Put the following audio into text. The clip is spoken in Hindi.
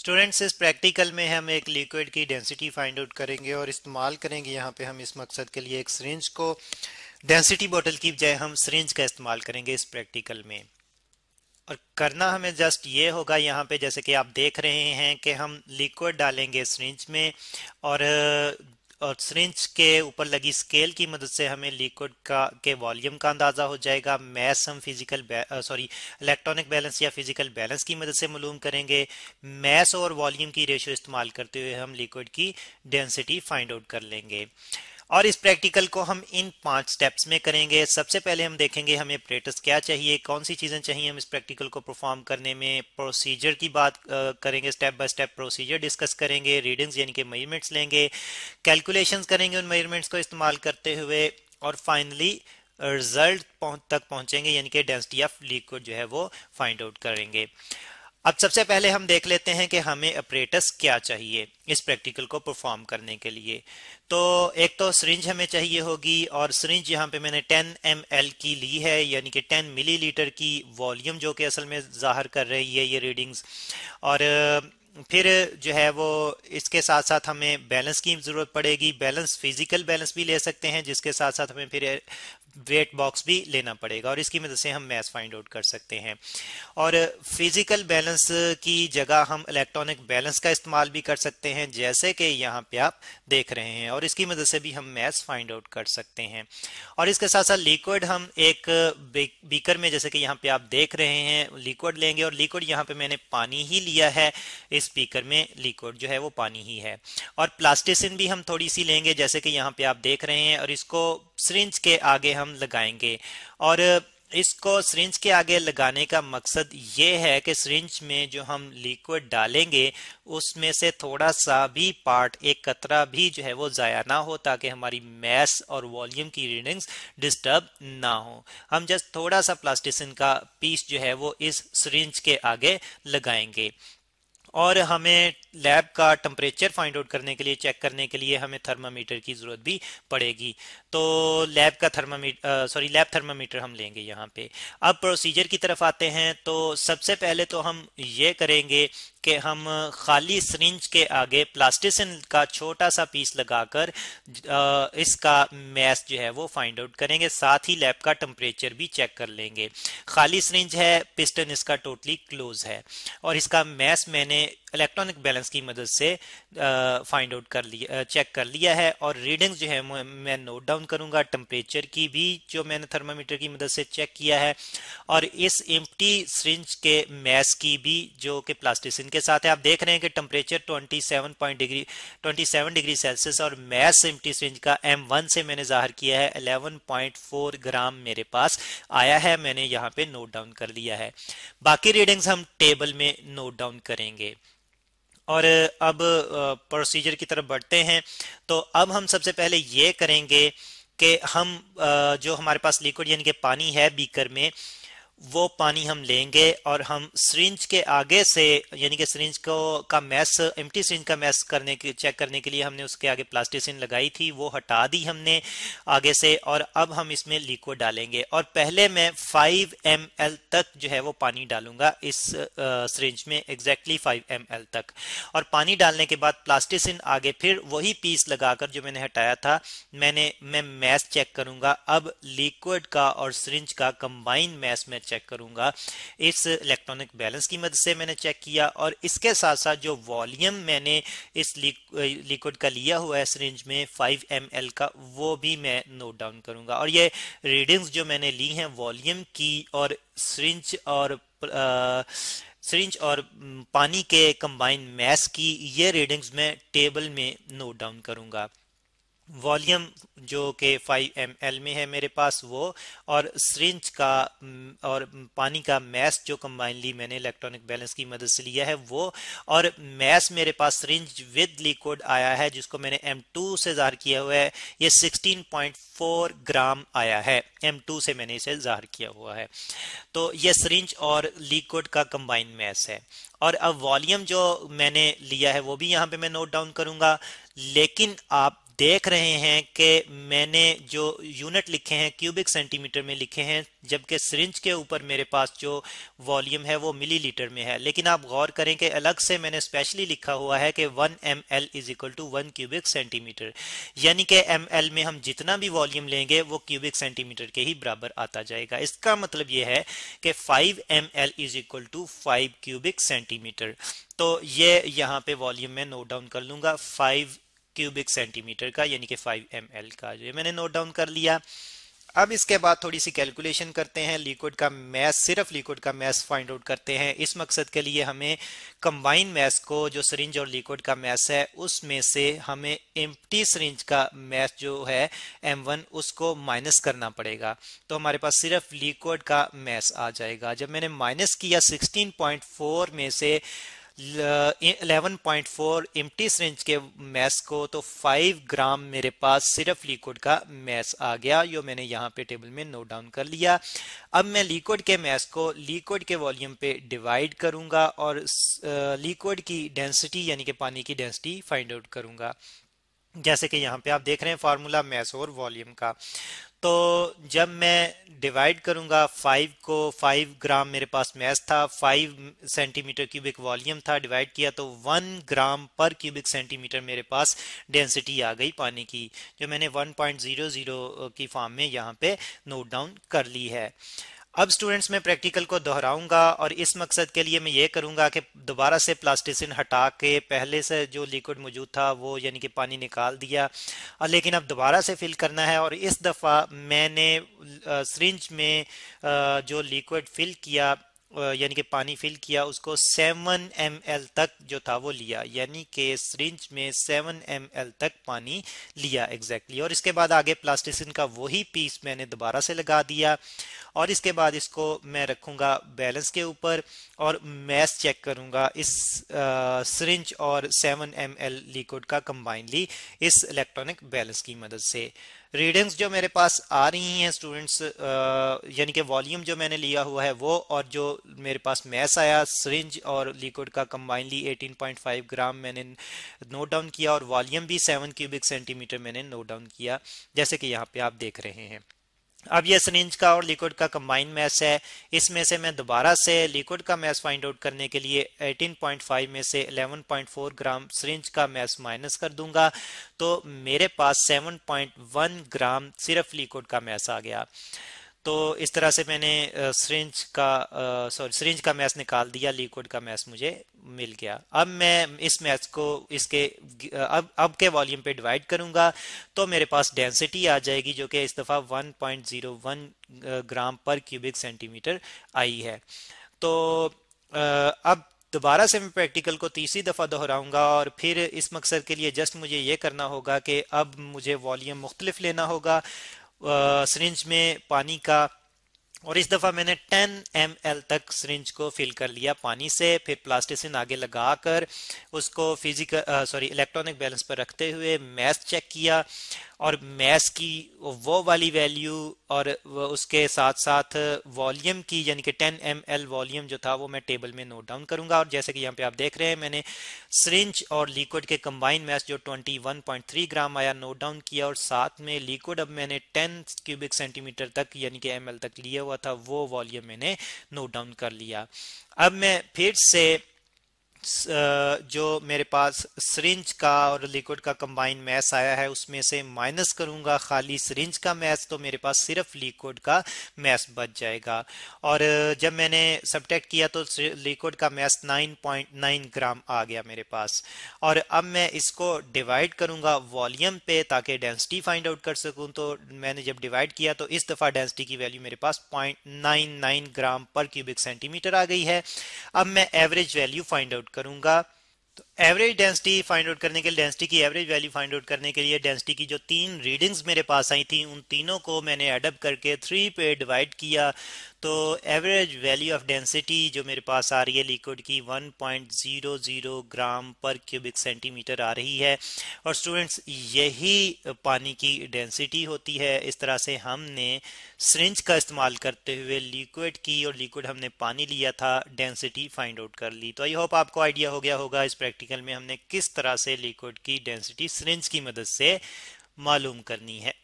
स्टूडेंट्स इस प्रैक्टिकल में हम एक लिक्विड की डेंसिटी फाइंड आउट करेंगे और इस्तेमाल करेंगे यहाँ पे हम इस मकसद के लिए एक सरेंज को डेंसिटी बोतल की बजाय हम सरेंज का इस्तेमाल करेंगे इस प्रैक्टिकल में और करना हमें जस्ट ये होगा यहाँ पे जैसे कि आप देख रहे हैं कि हम लिक्विड डालेंगे सरेंज में और और सरिंज के ऊपर लगी स्केल की मदद से हमें लिक्विड का के वॉल्यूम का अंदाज़ा हो जाएगा मैस हम फिजिकल सॉरी इलेक्ट्रॉनिक बैलेंस या फिजिकल बैलेंस की मदद से मालूम करेंगे मैस और वॉल्यूम की रेशियो इस्तेमाल करते हुए हम लिक्विड की डेंसिटी फाइंड आउट कर लेंगे और इस प्रैक्टिकल को हम इन पांच स्टेप्स में करेंगे सबसे पहले हम देखेंगे हमें प्रेटस क्या चाहिए कौन सी चीज़ें चाहिए हम इस प्रैक्टिकल को परफॉर्म करने में प्रोसीजर की बात करेंगे step by step procedure discuss करेंगे रीडिंग्स यानी कि मेजरमेंट्स लेंगे कैलकुलेशंस करेंगे उन मेजरमेंट्स को इस्तेमाल करते हुए और फाइनली रिजल्ट तक पहुंचेंगे यानी कि डेंसिटी ऑफ लीक जो है वो फाइंड आउट करेंगे अब सबसे पहले हम देख लेते हैं कि हमें अप्रेटस क्या चाहिए इस प्रैक्टिकल को परफॉर्म करने के लिए तो एक तो सरिंज हमें चाहिए होगी और सरिंज यहाँ पे मैंने 10 एम की ली है यानी कि 10 मिलीलीटर की वॉल्यूम जो कि असल में जाहिर कर रही है ये रीडिंग्स और फिर जो है वो इसके साथ साथ हमें बैलेंस की ज़रूरत पड़ेगी बैलेंस फिजिकल बैलेंस भी ले सकते हैं जिसके साथ साथ हमें फिर वेट बॉक्स भी लेना पड़ेगा और इसकी मदद से हम मैथ फाइंड आउट कर सकते हैं और फिजिकल बैलेंस की जगह हम इलेक्ट्रॉनिक बैलेंस का इस्तेमाल भी कर सकते हैं जैसे कि यहाँ पे आप देख रहे हैं और इसकी मदद से भी हम मैथ फाइंड आउट कर सकते हैं और इसके साथ साथ लिक्विड हम एक बीकर में जैसे कि यहाँ पे आप देख रहे हैं लिक्विड लेंगे और लिक्विड यहाँ पे मैंने पानी ही लिया है इस बीकर में लिक्विड जो है वो पानी ही है और प्लास्टिसिन भी हम थोड़ी सी लेंगे जैसे कि यहाँ पे आप देख रहे हैं और इसको सरिंज के आगे हम लगाएंगे और इसको सरिंज के आगे लगाने का मकसद ये है कि सरिंज में जो हम लिक्विड डालेंगे उसमें से थोड़ा सा भी पार्ट एक कतरा भी जो है वो ज़ाया ना हो ताकि हमारी मैस और वॉल्यूम की रीडिंग्स डिस्टर्ब ना हो हम जस्ट थोड़ा सा प्लास्टिसिन का पीस जो है वो इस सरिंज के आगे लगाएंगे और हमें लैब का टम्परेचर फाइंड आउट करने के लिए चेक करने के लिए हमें थर्मामीटर की ज़रूरत भी पड़ेगी तो लैब का थर्मामीटर सॉरी लैब थर्मामीटर हम लेंगे यहाँ पे अब प्रोसीजर की तरफ आते हैं तो सबसे पहले तो हम ये करेंगे कि हम खाली सरिंज के आगे प्लास्टिसिन का छोटा सा पीस लगाकर इसका मैस जो है वो फाइंड आउट करेंगे साथ ही लैब का टम्परेचर भी चेक कर लेंगे खाली सरिंज है पिस्टन इसका टोटली क्लोज है और इसका मैस मैंने eh, इलेक्ट्रॉनिक बैलेंस की मदद से फाइंड आउट कर लिया चेक कर लिया है और रीडिंग्स जो है मैं नोट डाउन करूंगा टेम्परेचर की भी जो मैंने थर्मामीटर की मदद से चेक किया है और इस एम्प्टी सिरिंज के मैस की भी जो कि प्लास्टिसिन के साथ है आप देख रहे हैं कि temperature 27 point degree 27 degree Celsius और मैस एम्प्टी सिरिंज का वन से मैंने जाहिर किया है फोर ग्राम मेरे पास आया है मैंने यहाँ पे नोट डाउन कर लिया है बाकी रीडिंग्स हम टेबल में नोट डाउन करेंगे और अब प्रोसीजर की तरफ बढ़ते हैं तो अब हम सबसे पहले ये करेंगे कि हम जो हमारे पास लिक्विड यानी कि पानी है बीकर में वो पानी हम लेंगे और हम सरिंज के आगे से यानी कि सरिंज को का मैस एम्प्टी सरिंज का मैस करने के चेक करने के लिए हमने उसके आगे प्लास्टिसिन लगाई थी वो हटा दी हमने आगे से और अब हम इसमें लिक्विड डालेंगे और पहले मैं 5 एम तक जो है वो पानी डालूंगा इस सरिंज में एग्जैक्टली 5 एम तक और पानी डालने के बाद प्लास्टिसिन आगे फिर वही पीस लगाकर जो मैंने हटाया था मैंने मैं मैस चेक करूँगा अब लिक्विड का और सरिंज का कम्बाइन मैस में चेक करूंगा इस इलेक्ट्रॉनिक बैलेंस की मदद से मैंने चेक किया और इसके साथ साथ जो वॉल्यूम मैंने इस लिक्विड का लिया हुआ है सरेंज में 5 एम का वो भी मैं नोट डाउन करूंगा और ये रीडिंग्स जो मैंने ली हैं वॉल्यूम की और सरेंज और आ, सिरिंज और पानी के कंबाइन मैस की ये रीडिंग्स मैं टेबल में नोट डाउन करूंगा वॉल्यूम जो कि 5 एम में है मेरे पास वो और सरिंज का और पानी का मैस जो कम्बाइनली मैंने इलेक्ट्रॉनिक बैलेंस की मदद से लिया है वो और मैस मेरे पास सरिंज विद लिक्विड आया है जिसको मैंने टू से ज़ाहिर किया हुआ है ये 16.4 ग्राम आया है टू से मैंने इसे ज़ाहिर किया हुआ है तो ये सरिंज और लिक्विड का कंबाइन मैस है और अब वॉल्यूम जो मैंने लिया है वो भी यहाँ पे मैं नोट डाउन करूँगा लेकिन आप देख रहे हैं कि मैंने जो यूनिट लिखे हैं क्यूबिक सेंटीमीटर में लिखे हैं जबकि सरिंज के ऊपर मेरे पास जो वॉल्यूम है वो मिलीलीटर में है लेकिन आप गौर करें कि अलग से मैंने स्पेशली लिखा हुआ है कि 1 M L is equal to one cubic centimetre यानी कि एम एल में हम जितना भी वॉल्यूम लेंगे वो क्यूबिक सेंटीमीटर के ही बराबर आता जाएगा इसका मतलब ये है कि five M L is equal to five cubic centimetre तो ये यहाँ पे वॉल्यूम में नोट डाउन कर लूंगा फाइव क्यूबिक सेंटीमीटर का यानी कि 5 एम का जो मैंने नोट डाउन कर लिया अब इसके बाद थोड़ी सी कैलकुलेशन करते हैं लिक्विड का मैस सिर्फ लिक्विड का मैस फाइंड आउट करते हैं इस मकसद के लिए हमें कंबाइन मैस को जो सरिंज और लिक्विड का मैस है उसमें से हमें एम्प्टी सरिंज का मैस जो है M1 उसको माइनस करना पड़ेगा तो हमारे पास सिर्फ लिक्विड का मैस आ जाएगा जब मैंने माइनस किया 16.4 में से 11.4 एम्प्टी सिरिंज के मैस को तो 5 ग्राम मेरे पास सिर्फ लिक्विड का मैस आ गया जो मैंने यहाँ पे टेबल में नोट डाउन कर लिया अब मैं लिक्विड के मैस को लिक्विड के वॉल्यूम पे डिवाइड करूँगा और लिक्विड uh, की डेंसिटी यानी कि पानी की डेंसिटी फाइंड आउट करूँगा जैसे कि यहाँ पे आप देख रहे हैं फार्मूला मैस और वॉल्यूम का तो जब मैं डिवाइड करूंगा फाइव को फाइव ग्राम मेरे पास मैस था फाइव सेंटीमीटर क्यूबिक वॉल्यूम था डिवाइड किया तो वन ग्राम पर क्यूबिक सेंटीमीटर मेरे पास डेंसिटी आ गई पानी की जो मैंने वन पॉइंट जीरो जीरो की फॉर्म में यहाँ पे नोट डाउन कर ली है अब स्टूडेंट्स मैं प्रैक्टिकल को दोहराऊंगा और इस मकसद के लिए मैं ये करूंगा कि दोबारा से प्लास्टिसिन हटा के पहले से जो लिक्विड मौजूद था वो यानी कि पानी निकाल दिया और लेकिन अब दोबारा से फिल करना है और इस दफ़ा मैंने सरिंज में जो लिक्विड फिल किया यानी कि पानी फिल किया उसको 7 एम तक जो था वो लिया यानी कि सरिंज में 7 एम तक पानी लिया एग्जैक्टली exactly. और इसके बाद आगे प्लास्टिसिन का वही पीस मैंने दोबारा से लगा दिया और इसके बाद इसको मैं रखूँगा बैलेंस के ऊपर और मैस चेक करूँगा इस सरिंज और 7 एम लिक्विड का कम्बाइनली इस इलेक्ट्रॉनिक बैलेंस की मदद से रीडिंग्स जो मेरे पास आ रही हैं स्टूडेंट्स यानी कि वॉल्यूम जो मैंने लिया हुआ है वो और जो मेरे पास मैस आया सरिंज और लिक्विड का पॉइंट 18.5 ग्राम मैंने नोट डाउन किया और वॉल्यूम भी 7 क्यूबिक सेंटीमीटर मैंने नोट डाउन किया जैसे कि यहाँ पे आप देख रहे हैं अब ये सरिंज का और लिक्विड का कंबाइन मैस है इसमें से मैं दोबारा से लिक्विड का मैस फाइंड आउट करने के लिए 18.5 में से 11.4 ग्राम सरिंज का मैस माइनस कर दूंगा तो मेरे पास 7.1 ग्राम सिर्फ लिक्विड का मैस आ गया तो इस तरह से मैंने सरिंज का सॉरी सरिंज का मैस निकाल दिया लिक्विड का मैस मुझे मिल गया अब मैं इस मैच को इसके अब अब के वॉल्यूम पे डिवाइड करूंगा तो मेरे पास डेंसिटी आ जाएगी जो कि इस दफ़ा 1.01 ग्राम पर क्यूबिक सेंटीमीटर आई है तो अब दोबारा से मैं प्रैक्टिकल को तीसरी दफ़ा दोहराऊंगा और फिर इस मकसद के लिए जस्ट मुझे ये करना होगा कि अब मुझे वॉल्यूम मुख्तलिफ लेना होगा सरिंज में पानी का और इस दफा मैंने 10 एम तक सरिंज को फिल कर लिया पानी से फिर प्लास्टिसिन आगे लगाकर उसको फिजिकल सॉरी इलेक्ट्रॉनिक बैलेंस पर रखते हुए मैथ चेक किया और मैस की वो वाली वैल्यू और उसके साथ साथ वॉल्यूम की यानी कि 10 एम एल वॉल्यूम जो था वो मैं टेबल में नोट डाउन करूंगा और जैसे कि यहाँ पे आप देख रहे हैं मैंने सरिंज और लिक्विड के कंबाइन मैस जो 21.3 ग्राम आया नोट डाउन किया और साथ में लिक्विड अब मैंने 10 क्यूबिक सेंटीमीटर तक यानी कि एम तक लिया हुआ था वो वॉल्यूम मैंने नोट डाउन कर लिया अब मैं फिर से जो मेरे पास सरिंज का और लिक्विड का कंबाइन मैस आया है उसमें से माइनस करूंगा खाली सरिंज का मैस तो मेरे पास सिर्फ लिक्विड का मैस बच जाएगा और जब मैंने सब्टेक्ट किया तो लिक्विड का मैस 9.9 ग्राम आ गया मेरे पास और अब मैं इसको डिवाइड करूंगा वॉल्यूम पे ताकि डेंसिटी फाइंड आउट कर सकूँ तो मैंने जब डिवाइड किया तो इस दफ़ा डेंसिटी की वैल्यू मेरे पास पॉइंट ग्राम पर क्यूबिक सेंटीमीटर आ गई है अब मैं एवरेज वैल्यू फाइंड आउट करूंगा तो एवरेज डेंसिटी फाइंड आउट करने के लिए डेंसिटी की एवरेज वैल्यू फाइंड आउट करने के लिए डेंसिटी की जो तीन रीडिंग्स मेरे पास आई थी उन तीनों को मैंने एडअप करके थ्री पे डिवाइड किया तो एवरेज वैल्यू ऑफ डेंसिटी जो मेरे पास आ रही है लिक्विड की 1.00 ग्राम पर क्यूबिक सेंटीमीटर आ रही है और स्टूडेंट्स यही पानी की डेंसिटी होती है इस तरह से हमने सरिंज का इस्तेमाल करते हुए लिक्विड की और लिक्विड हमने पानी लिया था डेंसिटी फाइंड आउट कर ली तो आई होप आपको आइडिया हो गया होगा इस प्रैक्टिकल प्रैक्टिकल में हमने किस तरह से लिक्विड की डेंसिटी सिरिंज की मदद से मालूम करनी है